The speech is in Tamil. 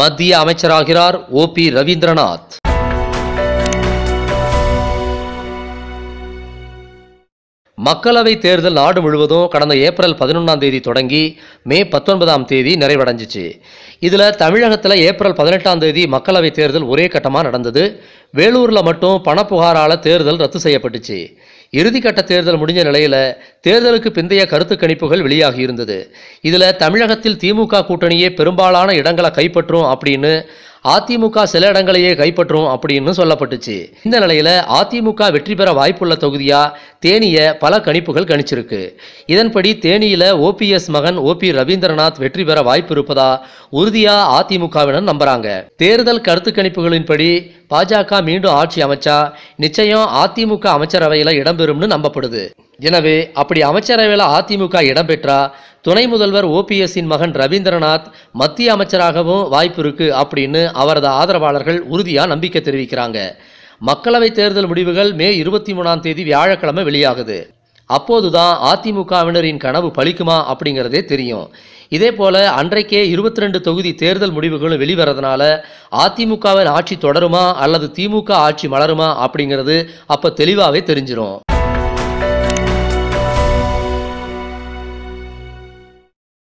மத்திய அமைச்சராகிறார் ஓ பி ரவீந்திரநாத் மக்களவை தேர்தல் நாடு முழுவதும் கடந்த ஏப்ரல் பதினொன்றாம் தேதி தொடங்கி மே பத்தொன்பதாம் தேதி நிறைவடைஞ்சிச்சு இதில் தமிழகத்தில் ஏப்ரல் பதினெட்டாம் தேதி மக்களவை தேர்தல் ஒரே கட்டமாக நடந்தது வேலூரில் மட்டும் பணப்புகாரால் தேர்தல் ரத்து செய்யப்பட்டுச்சு இறுதிக்கட்ட தேர்தல் முடிஞ்ச நிலையில் தேர்தலுக்கு பிந்தைய கருத்து கணிப்புகள் வெளியாகி இருந்தது இதில் தமிழகத்தில் திமுக கூட்டணியே பெரும்பாலான இடங்களை கைப்பற்றும் அப்படின்னு அதிமுக சில இடங்களையே கைப்பற்றும் அப்படின்னு சொல்லப்பட்டுச்சு இந்த நிலையில அதிமுக வெற்றி பெற வாய்ப்புள்ள தொகுதியா தேனிய பல கணிப்புகள் கணிச்சிருக்கு இதன்படி தேனியில ஓபிஎஸ் மகன் ஓ பி ரவீந்திரநாத் வெற்றி பெற வாய்ப்பு இருப்பதா உறுதியா அதிமுகவினர் நம்புறாங்க தேர்தல் கருத்து கணிப்புகளின்படி பாஜக மீண்டும் ஆட்சி அமைச்சா நிச்சயம் அதிமுக அமைச்சரவையில் இடம்பெறும்னு நம்பப்படுது எனவே அப்படி அமைச்சரவையில் அதிமுக இடம்பெற்றா துணை முதல்வர் ஓபிஎஸ்ஸின் மகன் ரவீந்திரநாத் மத்திய அமைச்சராகவும் வாய்ப்பு இருக்கு அப்படின்னு அவரது ஆதரவாளர்கள் உறுதியாக நம்பிக்கை தெரிவிக்கிறாங்க மக்களவைத் தேர்தல் முடிவுகள் மே இருபத்தி மூணாம் தேதி வியாழக்கிழமை வெளியாகுது அப்போதுதான் அதிமுகவினரின் கனவு பலிக்குமா அப்படிங்கிறதே தெரியும் இதே போல் அன்றைக்கே இருபத்தி ரெண்டு தொகுதி தேர்தல் முடிவுகளும் வெளிவரதுனால அதிமுகவின் ஆட்சி தொடருமா அல்லது திமுக ஆட்சி மலருமா அப்படிங்கிறது அப்போ தெளிவாகவே தெரிஞ்சிடும்